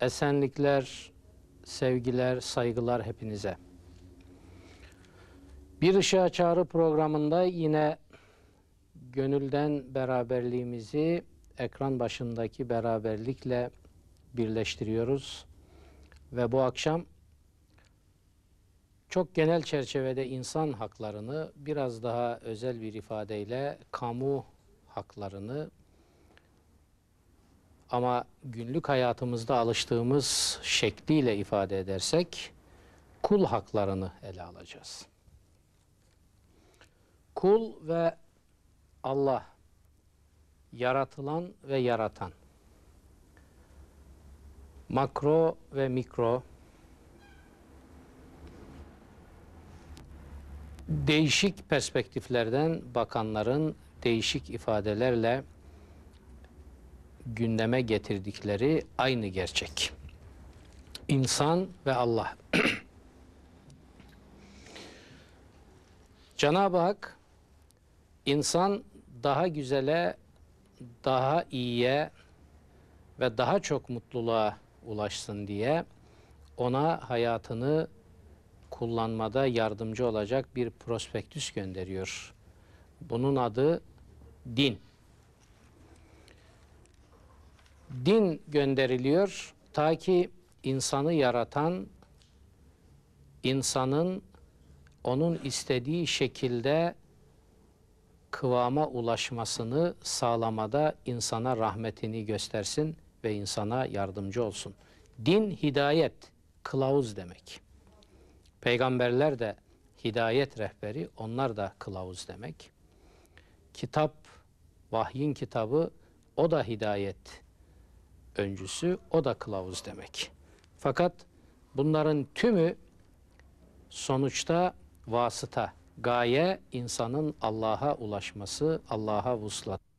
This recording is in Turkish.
esenlikler, sevgiler, saygılar hepinize. Bir Işığa Çağrı programında yine gönülden beraberliğimizi ekran başındaki beraberlikle birleştiriyoruz. Ve bu akşam çok genel çerçevede insan haklarını biraz daha özel bir ifadeyle kamu haklarını ama günlük hayatımızda alıştığımız şekliyle ifade edersek kul haklarını ele alacağız. Kul ve Allah yaratılan ve yaratan makro ve mikro değişik perspektiflerden bakanların değişik ifadelerle gündeme getirdikleri aynı gerçek. İnsan ve Allah. Cenab-ı Hak insan daha güzele, daha iyiye ve daha çok mutluluğa ulaşsın diye ona hayatını kullanmada yardımcı olacak bir prospektüs gönderiyor. Bunun adı din din gönderiliyor ta ki insanı yaratan insanın onun istediği şekilde kıvama ulaşmasını sağlamada insana rahmetini göstersin ve insana yardımcı olsun. Din hidayet, kılavuz demek. Peygamberler de hidayet rehberi, onlar da kılavuz demek. Kitap, vahyin kitabı o da hidayet öncüsü, o da kılavuz demek. Fakat bunların tümü sonuçta vasıta, gaye insanın Allah'a ulaşması, Allah'a vuslat.